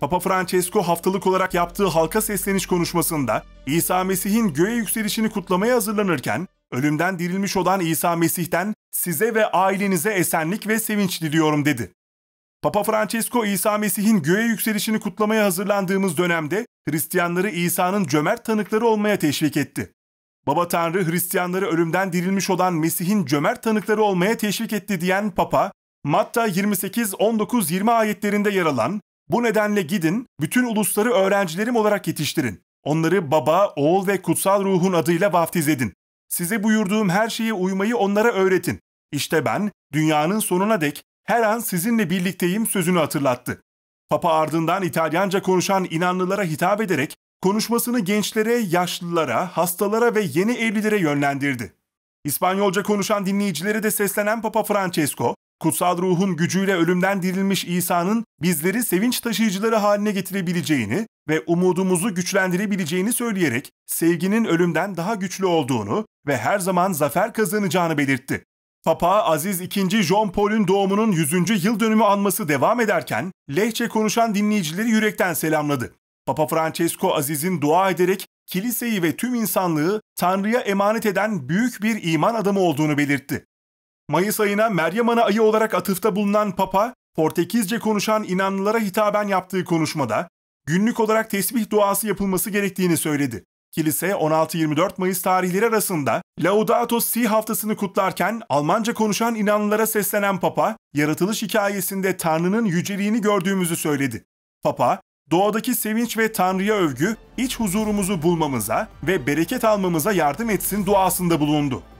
Papa Francesco haftalık olarak yaptığı halka sesleniş konuşmasında İsa Mesih'in göğe yükselişini kutlamaya hazırlanırken ölümden dirilmiş olan İsa Mesih'ten size ve ailenize esenlik ve sevinç diliyorum dedi. Papa Francesco İsa Mesih'in göğe yükselişini kutlamaya hazırlandığımız dönemde Hristiyanları İsa'nın cömert tanıkları olmaya teşvik etti. Baba Tanrı Hristiyanları ölümden dirilmiş olan Mesih'in cömert tanıkları olmaya teşvik etti diyen Papa, Matta 28 19 20 ayetlerinde yer alan bu nedenle gidin, bütün ulusları öğrencilerim olarak yetiştirin. Onları baba, oğul ve kutsal ruhun adıyla vaftiz edin. Size buyurduğum her şeye uymayı onlara öğretin. İşte ben, dünyanın sonuna dek her an sizinle birlikteyim sözünü hatırlattı. Papa ardından İtalyanca konuşan inanlılara hitap ederek konuşmasını gençlere, yaşlılara, hastalara ve yeni evlilere yönlendirdi. İspanyolca konuşan dinleyicilere de seslenen Papa Francesco, kutsal ruhun gücüyle ölümden dirilmiş İsa'nın bizleri sevinç taşıyıcıları haline getirebileceğini ve umudumuzu güçlendirebileceğini söyleyerek sevginin ölümden daha güçlü olduğunu ve her zaman zafer kazanacağını belirtti. Papa Aziz II. John Paul'ün doğumunun 100. yıl dönümü anması devam ederken lehçe konuşan dinleyicileri yürekten selamladı. Papa Francesco Aziz'in dua ederek kiliseyi ve tüm insanlığı Tanrı'ya emanet eden büyük bir iman adamı olduğunu belirtti. Mayıs ayına Meryem Ana ayı olarak atıfta bulunan Papa, Portekizce konuşan inanlılara hitaben yaptığı konuşmada günlük olarak tesbih duası yapılması gerektiğini söyledi. Kilise 16-24 Mayıs tarihleri arasında Laudato Si haftasını kutlarken Almanca konuşan inanlılara seslenen Papa, yaratılış hikayesinde Tanrı'nın yüceliğini gördüğümüzü söyledi. Papa, doğadaki sevinç ve Tanrı'ya övgü iç huzurumuzu bulmamıza ve bereket almamıza yardım etsin duasında bulundu.